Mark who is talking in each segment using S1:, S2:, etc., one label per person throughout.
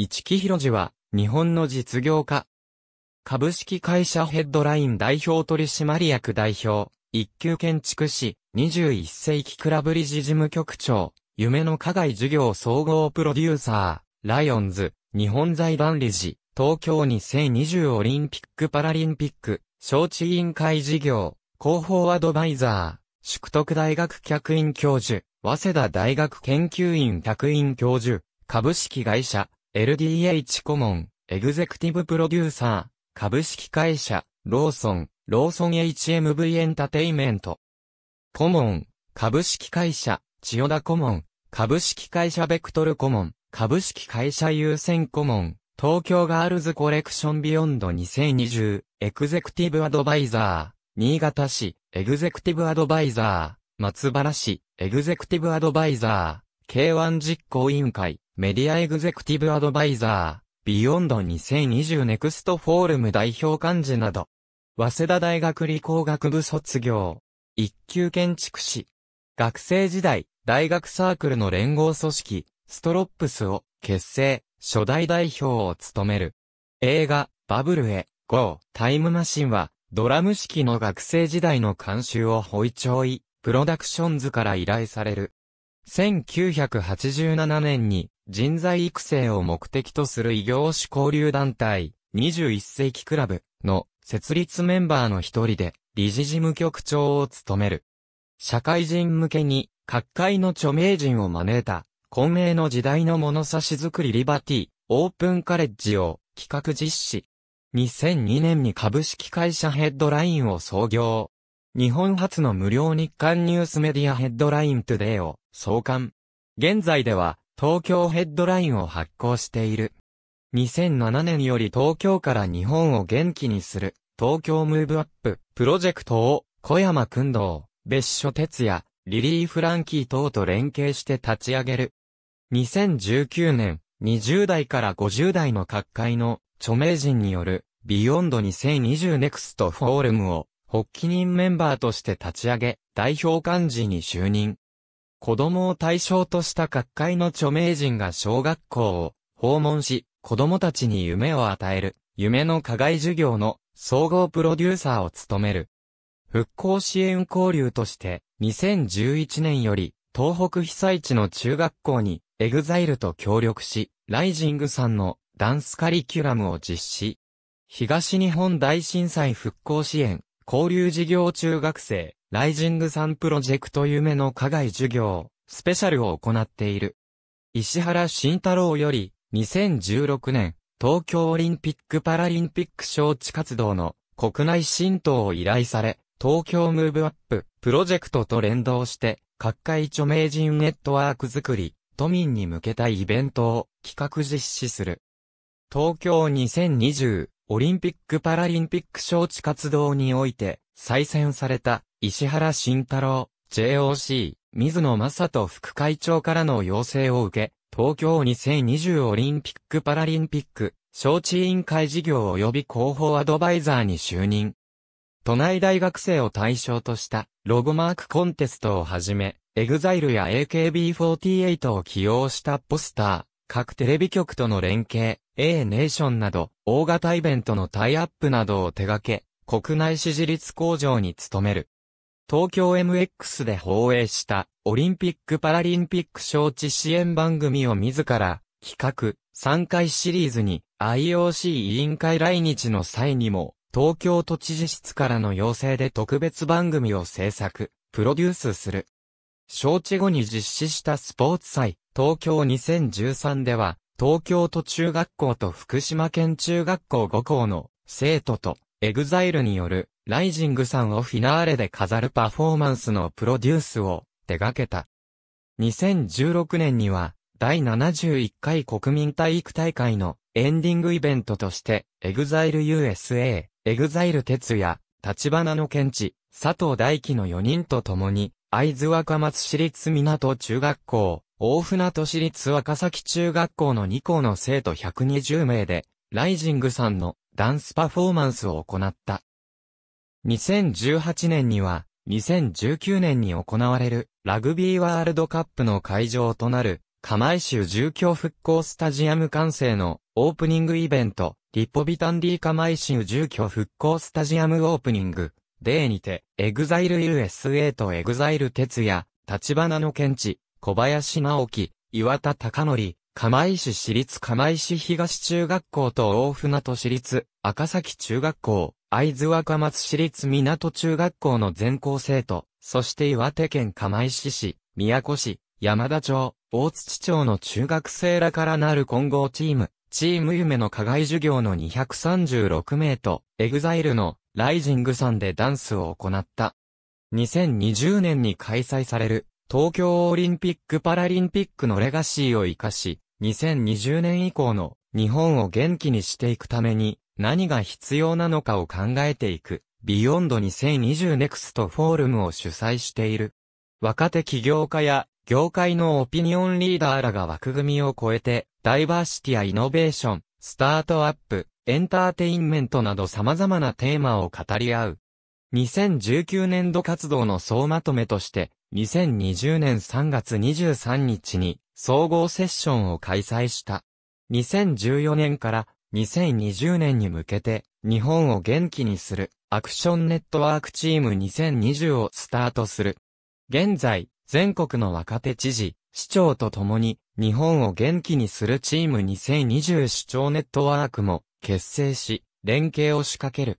S1: 市木博次は、日本の実業家。株式会社ヘッドライン代表取締役代表、一級建築士、21世紀クラブ理事事務局長、夢の課外事業総合プロデューサー、ライオンズ、日本財団理事、東京2020オリンピック・パラリンピック、招致委員会事業、広報アドバイザー、宿徳大学客員教授、早稲田大学研究院客員教授、株式会社、LDH 顧問、エグゼクティブプロデューサー、株式会社、ローソン、ローソン HMV エンタテイメント。顧問、株式会社、千代田顧問、株式会社ベクトル顧問、株式会社優先顧問、東京ガールズコレクションビヨンド2020、エグゼクティブアドバイザー、新潟市、エグゼクティブアドバイザー、松原市、エグゼクティブアドバイザー、K1 実行委員会。メディアエグゼクティブアドバイザー、ビヨンド2020ネクストフォールム代表幹事など、早稲田大学理工学部卒業、一級建築士、学生時代、大学サークルの連合組織、ストロップスを結成、初代代表を務める。映画、バブルへ、GO、タイムマシンは、ドラム式の学生時代の監修を保イチョプロダクションズから依頼される。1987年に人材育成を目的とする異業種交流団体21世紀クラブの設立メンバーの一人で理事事務局長を務める。社会人向けに各界の著名人を招いた混迷の時代の物差し作りリバティオープンカレッジを企画実施。2002年に株式会社ヘッドラインを創業。日本初の無料日刊ニュースメディアヘッドライントゥデイを創刊。現在では東京ヘッドラインを発行している。2007年より東京から日本を元気にする東京ムーブアッププロジェクトを小山ど堂、別所哲也、リリー・フランキー等と連携して立ち上げる。2019年、20代から50代の各界の著名人によるビヨンド2020ネクストフォールムを発起人メンバーとして立ち上げ、代表幹事に就任。子供を対象とした各界の著名人が小学校を訪問し、子供たちに夢を与える、夢の課外授業の総合プロデューサーを務める。復興支援交流として、2011年より、東北被災地の中学校に、エグザイルと協力し、ライジングさんのダンスカリキュラムを実施。東日本大震災復興支援、交流事業中学生、ライジングサンプロジェクト夢の課外授業、スペシャルを行っている。石原慎太郎より、2016年、東京オリンピック・パラリンピック招致活動の国内浸透を依頼され、東京ムーブアッププロジェクトと連動して、各界著名人ネットワーク作り、都民に向けたイベントを企画実施する。東京2020オリンピック・パラリンピック招致活動において、再選された、石原慎太郎、JOC、水野正人副会長からの要請を受け、東京2020オリンピック・パラリンピック、招致委員会事業及び広報アドバイザーに就任。都内大学生を対象としたロゴマークコンテストをはじめ、EXILE や AKB48 を起用したポスター、各テレビ局との連携、A ネーションなど、大型イベントのタイアップなどを手掛け、国内支持率向上に努める。東京 MX で放映したオリンピック・パラリンピック招致支援番組を自ら企画3回シリーズに IOC 委員会来日の際にも東京都知事室からの要請で特別番組を制作、プロデュースする。招致後に実施したスポーツ祭東京2013では東京都中学校と福島県中学校5校の生徒とエグザイルによるライジングさんをフィナーレで飾るパフォーマンスのプロデュースを手掛けた。2016年には第71回国民体育大会のエンディングイベントとしてエグザイル USA、エグザイル哲也、立花の県知、佐藤大輝の4人と共に会津若松市立港中学校大船都市立若崎中学校の2校の生徒120名で、ライジングさんのダンスパフォーマンスを行った。2018年には、2019年に行われるラグビーワールドカップの会場となる、釜石州住居復興スタジアム完成のオープニングイベント、リポビタンディ釜石州住居復興スタジアムオープニング、デーにて、エグザイル USA とエグザイル哲也、立花の検知、小林直樹、岩田隆則、釜石市立釜石東中学校と大船渡市立赤崎中学校、会津若松市立港中学校の全校生徒、そして岩手県釜石市、宮古市、山田町、大槌町の中学生らからなる混合チーム、チーム夢の課外授業の236名と、エグザイルのライジングさんでダンスを行った。2020年に開催される東京オリンピック・パラリンピックのレガシーを活かし、2020年以降の日本を元気にしていくために何が必要なのかを考えていく、ビヨンド2020ネクストフォールムを主催している。若手起業家や業界のオピニオンリーダーらが枠組みを超えて、ダイバーシティやイノベーション、スタートアップ、エンターテインメントなど様々なテーマを語り合う2019年度活動の総まとめとして、2020年3月23日に総合セッションを開催した。2014年から2020年に向けて日本を元気にするアクションネットワークチーム2020をスタートする。現在、全国の若手知事、市長と共に日本を元気にするチーム2020市長ネットワークも結成し、連携を仕掛ける。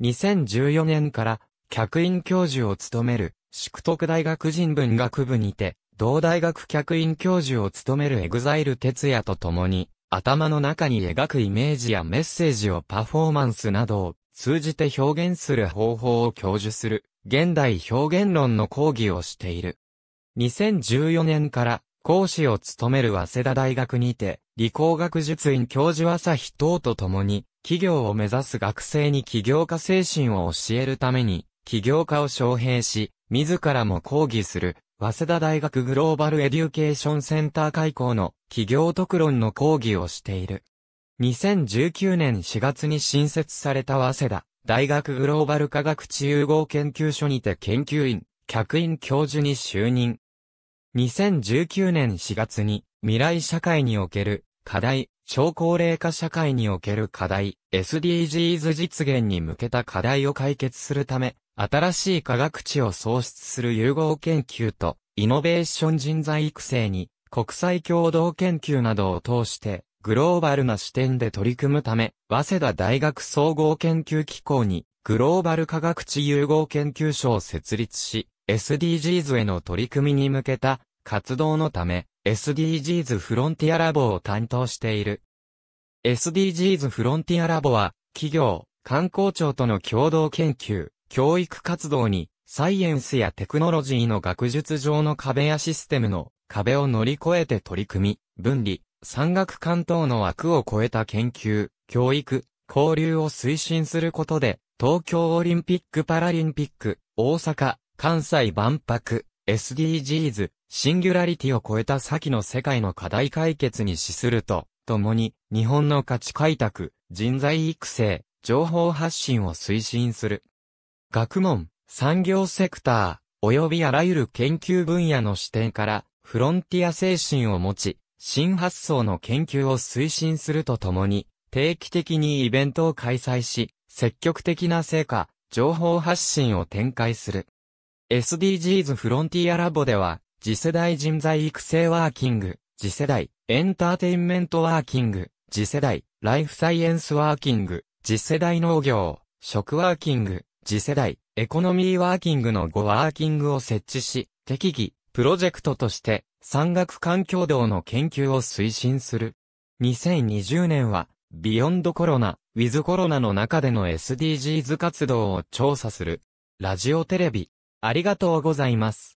S1: 2014年から客員教授を務める、宿徳大学人文学部にて、同大学客員教授を務めるエグザイル哲也と共に、頭の中に描くイメージやメッセージをパフォーマンスなどを通じて表現する方法を教授する、現代表現論の講義をしている。2014年から講師を務める早稲田大学にて、理工学術院教授朝日等と共に、企業を目指す学生に起業家精神を教えるために、起業家を招聘し、自らも講義する、早稲田大学グローバルエデュケーションセンター開校の企業特論の講義をしている。2019年4月に新設された早稲田大学グローバル科学地融合研究所にて研究員、客員教授に就任。2019年4月に未来社会における課題、超高齢化社会における課題、SDGs 実現に向けた課題を解決するため、新しい科学値を創出する融合研究と、イノベーション人材育成に、国際共同研究などを通して、グローバルな視点で取り組むため、早稲田大学総合研究機構に、グローバル科学値融合研究所を設立し、SDGs への取り組みに向けた活動のため、SDGs フロンティアラボを担当している。SDGs フロンティアラボは、企業、観光庁との共同研究、教育活動に、サイエンスやテクノロジーの学術上の壁やシステムの壁を乗り越えて取り組み、分離、山岳関東の枠を超えた研究、教育、交流を推進することで、東京オリンピック・パラリンピック、大阪、関西万博、SDGs、シンギュラリティを超えた先の世界の課題解決に資すると、ともに、日本の価値開拓、人材育成、情報発信を推進する。学問、産業セクター、及びあらゆる研究分野の視点から、フロンティア精神を持ち、新発想の研究を推進するとともに、定期的にイベントを開催し、積極的な成果、情報発信を展開する。SDGs フロンティアラボでは、次世代人材育成ワーキング、次世代エンターテインメントワーキング、次世代ライフサイエンスワーキング、次世代農業、食ワーキング、次世代エコノミーワーキングの5ワーキングを設置し、適宜、プロジェクトとして、山岳環境道の研究を推進する。2020年は、ビヨンドコロナ、ウィズコロナの中での SDGs 活動を調査する。ラジオテレビ、ありがとうございます。